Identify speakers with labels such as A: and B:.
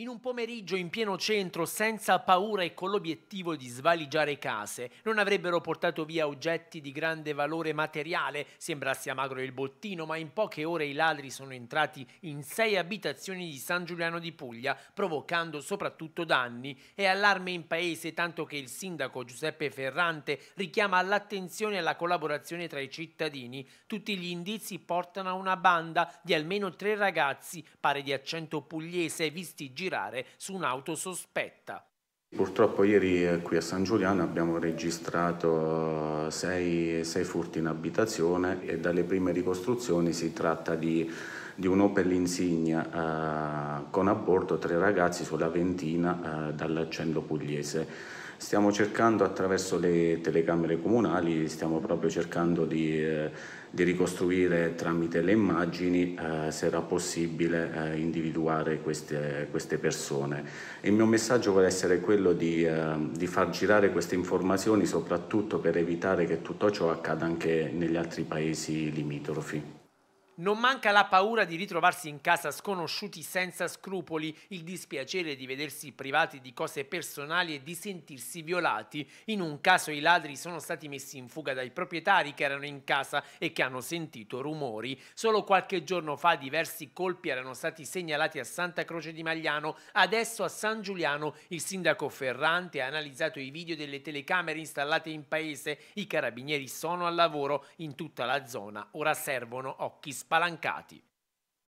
A: In un pomeriggio in pieno centro, senza paura e con l'obiettivo di svaligiare case, non avrebbero portato via oggetti di grande valore materiale, sembra sia magro il bottino, ma in poche ore i ladri sono entrati in sei abitazioni di San Giuliano di Puglia, provocando soprattutto danni e allarme in paese, tanto che il sindaco Giuseppe Ferrante richiama l'attenzione alla collaborazione tra i cittadini. Tutti gli indizi portano a una banda di almeno tre ragazzi, pare di accento pugliese, visti girare girare su un'auto sospetta.
B: Purtroppo ieri eh, qui a San Giuliano abbiamo registrato eh, sei, sei furti in abitazione e dalle prime ricostruzioni si tratta di di un'Opel Insignia eh, con a bordo tre ragazzi sulla Ventina eh, dall'accento pugliese. Stiamo cercando attraverso le telecamere comunali, stiamo proprio cercando di, eh, di ricostruire tramite le immagini se era possibile individuare queste, queste, persone. Il mio messaggio vuole essere quello di, di far girare queste informazioni soprattutto per evitare che tutto ciò accada anche negli altri paesi limitrofi.
A: Non manca la paura di ritrovarsi in casa sconosciuti senza scrupoli, il dispiacere di vedersi privati di cose personali e di sentirsi violati. In un caso i ladri sono stati messi in fuga dai proprietari che erano in casa e che hanno sentito rumori. Solo qualche giorno fa diversi colpi erano stati segnalati a Santa Croce di Magliano, adesso a San Giuliano. Il sindaco Ferrante ha analizzato i video delle telecamere installate in paese. I carabinieri sono al lavoro in tutta la zona. Ora servono occhi spenti spalancati.